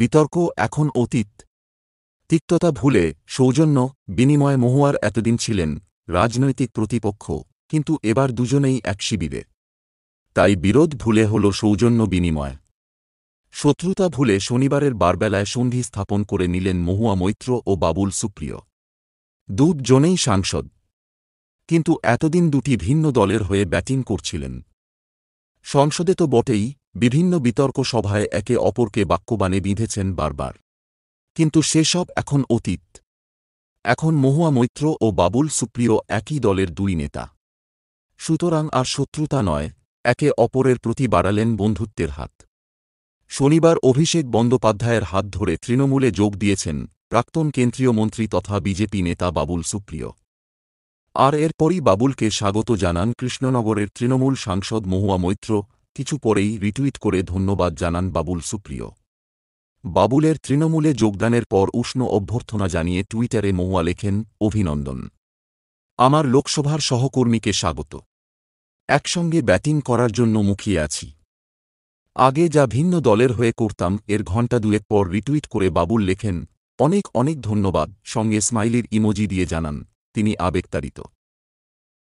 বিতর্ক এখন অতীত তিক্ততা ভুলে সৌজন্য বিনিময় মহুয়ার এতদিন ছিলেন রাজনৈতিক প্রতিপক্ষ কিন্তু এবার দুজনেই এক শিবিরে তাই বিরোধ ভুলে হল সৌজন্য বিনিময় শত্রুতা ভুলে শনিবারের বারবেলায় সন্ধি স্থাপন করে নিলেন মহুয়া মৈত্র ও বাবুল সুপ্রিয় দুজনেই সাংসদ কিন্তু এতদিন দুটি ভিন্ন দলের হয়ে ব্যাটিং করছিলেন সংসদে তো বটেই বিভিন্ন বিতর্ক সভায় একে অপরকে বাক্যবাণে বিঁধেছেন বারবার কিন্তু সেসব এখন অতীত এখন মহুয়া মৈত্র ও বাবুল সুপ্রিয় একই দলের দুই নেতা সুতরাং আর শত্রুতা নয় একে অপরের প্রতি বাড়ালেন বন্ধুত্বের হাত শনিবার অভিষেক বন্দ্যোপাধ্যায়ের হাত ধরে তৃণমূলে যোগ দিয়েছেন প্রাক্তন কেন্দ্রীয় মন্ত্রী তথা বিজেপি নেতা বাবুল সুপ্রিয় আর এরপরই বাবুলকে স্বাগত জানান কৃষ্ণনগরের তৃণমূল সাংসদ মহুয়া মৈত্র কিছু পরেই রিটুইট করে ধন্যবাদ জানান বাবুল সুপ্রিয় বাবুলের তৃণমূলে যোগদানের পর উষ্ণ অভ্যর্থনা জানিয়ে টুইটারে মহুয়া লেখেন অভিনন্দন আমার লোকসভার সহকর্মীকে স্বাগত একসঙ্গে ব্যাটিং করার জন্য মুখিয়ে আছি আগে যা ভিন্ন দলের হয়ে করতাম এর ঘণ্টা দুয়েক পর রিটুইট করে বাবুল লেখেন অনেক অনেক ধন্যবাদ সঙ্গে স্মাইলির ইমোজি দিয়ে জানান তিনি আবেগতাড়িত